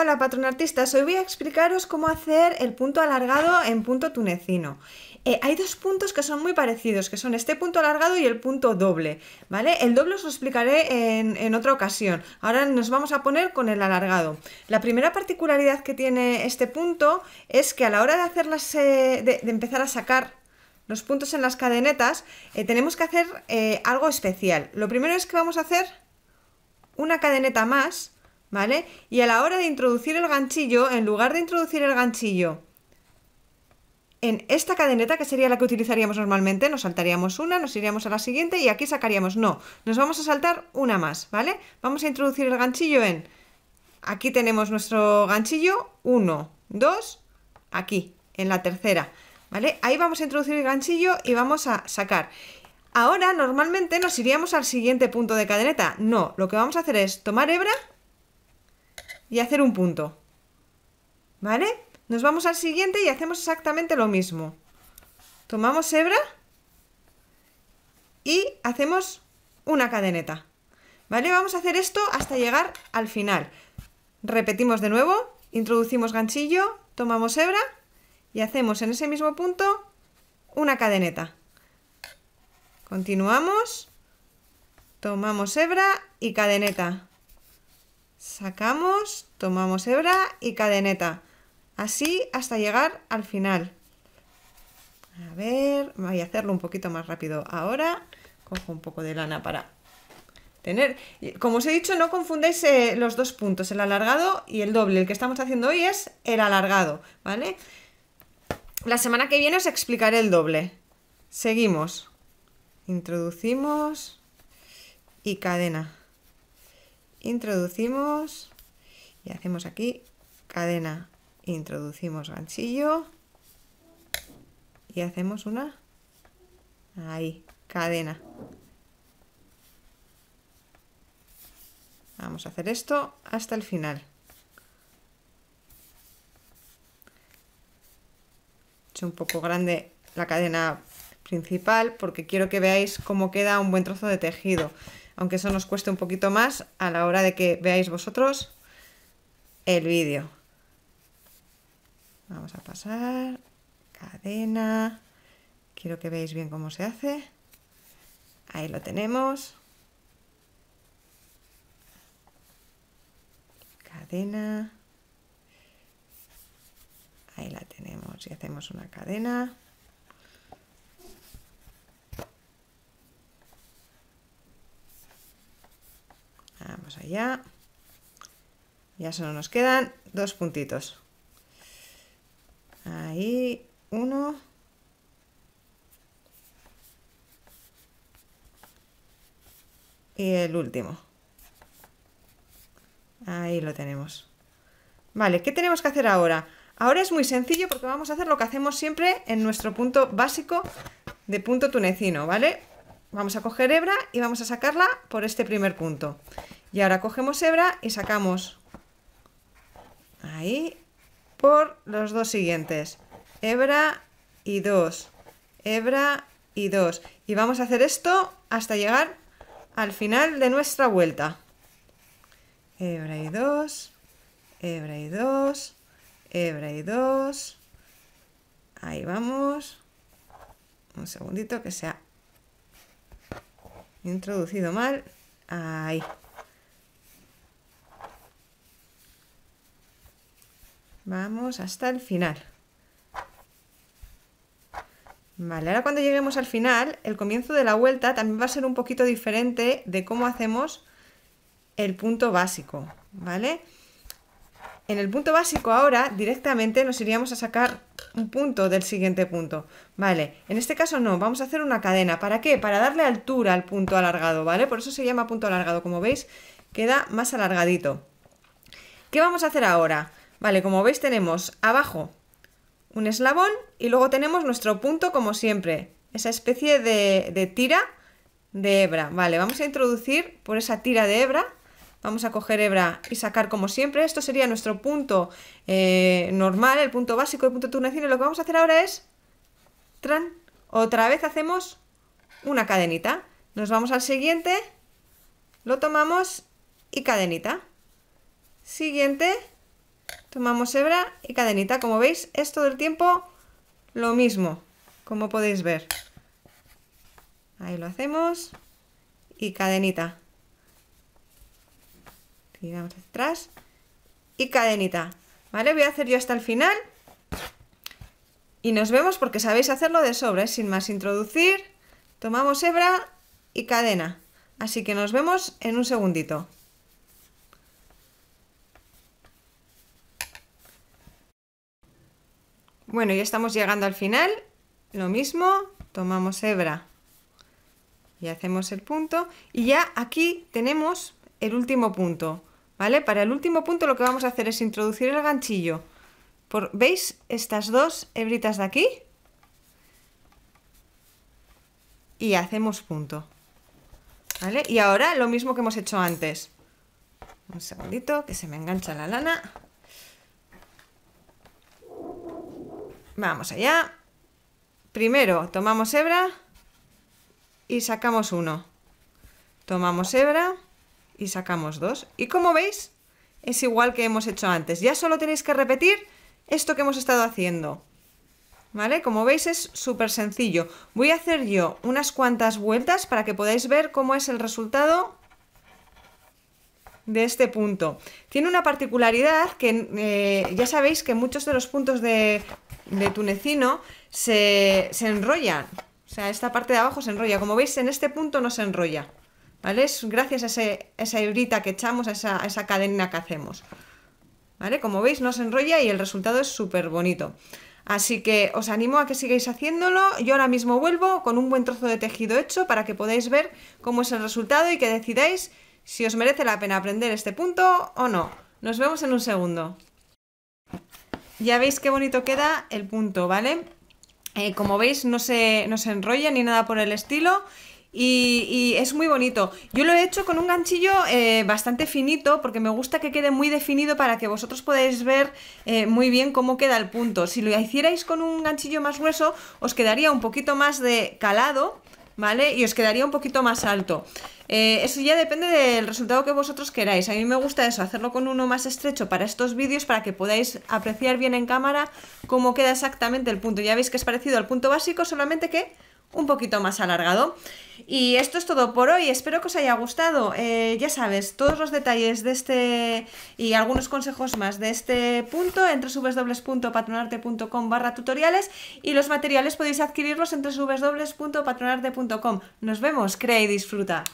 Hola Artistas, hoy voy a explicaros cómo hacer el punto alargado en punto tunecino. Eh, hay dos puntos que son muy parecidos, que son este punto alargado y el punto doble, ¿vale? El doble os lo explicaré en, otra ocasión. Ahora nos vamos a poner con el alargado. La primera particularidad que tiene este punto es que a la hora de, eh, de, empezar a sacar los puntos en las cadenetas, eh, tenemos que hacer algo especial. Lo primero es que vamos a hacer una cadeneta más, ¿vale? Y a la hora de introducir el ganchillo, en lugar de introducir el ganchillo en esta cadeneta, que sería la que utilizaríamos normalmente, nos saltaríamos una, nos iríamos a la siguiente y aquí sacaríamos, no, nos vamos a saltar una más, ¿vale? Vamos a introducir el ganchillo en, aquí tenemos nuestro ganchillo, 1, 2, aquí, en la tercera, ¿vale? Ahí vamos a introducir el ganchillo y vamos a sacar. Ahora normalmente nos iríamos al siguiente punto de cadeneta, no, lo que vamos a hacer es tomar hebra y hacer un punto. ¿Vale? Nos vamos al siguiente y hacemos exactamente lo mismo. Tomamos hebra y hacemos una cadeneta. ¿Vale? Vamos a hacer esto hasta llegar al final. Repetimos de nuevo, introducimos ganchillo, tomamos hebra y hacemos en ese mismo punto una cadeneta. Continuamos, tomamos hebra y cadeneta sacamos, tomamos hebra y cadeneta. Así hasta llegar al final. A ver, voy a hacerlo un poquito más rápido ahora. Cojo un poco de lana para tener... Como os he dicho, no confundáis eh, los dos puntos, el alargado y el doble. El que estamos haciendo hoy es el alargado, ¿vale? La semana que viene os explicaré el doble. Seguimos. Introducimos y cadena introducimos y hacemos aquí cadena, introducimos ganchillo y hacemos una, ahí, cadena. Vamos a hacer esto hasta el final. He hecho un poco grande la cadena principal porque quiero que veáis cómo queda un buen trozo de tejido aunque eso nos cueste un poquito más a la hora de que veáis vosotros el vídeo. Vamos a pasar, cadena, quiero que veáis bien cómo se hace. Ahí lo tenemos. Cadena. Ahí la tenemos y hacemos una cadena. allá. Ya solo nos quedan dos puntitos. Ahí, uno. Y el último. Ahí lo tenemos. Vale, ¿qué tenemos que hacer ahora? Ahora es muy sencillo porque vamos a hacer lo que hacemos siempre en nuestro punto básico de punto tunecino, ¿vale? Vamos a coger hebra y vamos a sacarla por este primer punto. Y ahora cogemos hebra y sacamos ahí por los dos siguientes. Hebra y dos, Hebra y dos Y vamos a hacer esto hasta llegar al final de nuestra vuelta. Hebra y dos, Hebra y dos Hebra y dos, Ahí vamos. Un segundito que se ha introducido mal. Ahí. Vamos hasta el final. Vale, ahora cuando lleguemos al final, el comienzo de la vuelta también va a ser un poquito diferente de cómo hacemos el punto básico, ¿vale? En el punto básico ahora directamente nos iríamos a sacar un punto del siguiente punto, ¿vale? En este caso no, vamos a hacer una cadena. ¿Para qué? Para darle altura al punto alargado, ¿vale? Por eso se llama punto alargado, como veis, queda más alargadito. ¿Qué vamos a hacer ahora? Vale, como veis tenemos abajo un eslabón y luego tenemos nuestro punto como siempre, esa especie de, tira de hebra. Vale, vamos a introducir por esa tira de hebra vamos a coger hebra y sacar como siempre, esto sería nuestro punto eh, normal, el punto básico, el punto tunecino, lo que vamos a hacer ahora es, tran, otra vez hacemos una cadenita, nos vamos al siguiente, lo tomamos y cadenita, siguiente, tomamos hebra y cadenita. Como veis, es todo el tiempo lo mismo, como podéis ver. Ahí lo hacemos y cadenita. Tiramos atrás y cadenita. ¿Vale? Voy a hacer yo hasta el final. Y nos vemos porque sabéis hacerlo de sobra, ¿eh? sin más introducir. Tomamos hebra y cadena. Así que nos vemos en un segundito. Bueno, ya estamos llegando al final. Lo mismo, tomamos hebra y hacemos el punto. Y ya aquí tenemos el último punto, ¿vale? Para el último punto lo que vamos a hacer es introducir el ganchillo. Por, ¿Veis estas dos hebritas de aquí? Y hacemos punto. ¿Vale? Y ahora lo mismo que hemos hecho antes. Un segundito, que se me engancha la lana. Vamos allá. Primero tomamos hebra y sacamos uno. Tomamos hebra y sacamos dos. Y como veis, es igual que hemos hecho antes. Ya solo tenéis que repetir esto que hemos estado haciendo. ¿Vale? Como veis es súper sencillo. Voy a hacer yo unas cuantas vueltas para que podáis ver cómo es el resultado de este punto. Tiene una particularidad que eh, ya sabéis que muchos de los puntos de, de tunecino se, enrollan. O sea, esta parte de abajo se enrolla. Como veis, en este punto no se enrolla. ¿Vale? Es gracias a, esa hebrita que echamos, a esa, a esa cadena que hacemos. ¿Vale? Como veis, no se enrolla y el resultado es súper bonito. Así que os animo a que sigáis haciéndolo. Yo ahora mismo vuelvo con un buen trozo de tejido hecho para que podáis ver cómo es el resultado y que decidáis si os merece la pena aprender este punto o no. Nos vemos en un segundo. Ya veis qué bonito queda el punto, ¿vale? Eh, como veis no se, enrolla ni nada por el estilo y, es muy bonito. Yo lo he hecho con un ganchillo eh, bastante finito porque me gusta que quede muy definido para que vosotros podáis ver eh, muy bien cómo queda el punto. Si lo hicierais con un ganchillo más grueso os quedaría un poquito más de calado ¿vale? Y os quedaría un poquito más alto. Eh, eso ya depende del resultado que vosotros queráis. A mí me gusta eso, hacerlo con uno más estrecho para estos vídeos para que podáis apreciar bien en cámara cómo queda exactamente el punto. Ya veis que es parecido al punto básico, solamente que un poquito más alargado. Y esto es todo por hoy, espero que os haya gustado. Eh, ya sabes, todos los detalles de este y algunos consejos más de este punto en www.patronarte.com barra tutoriales y los materiales podéis adquirirlos en www.patronarte.com. Nos vemos, crea y disfruta.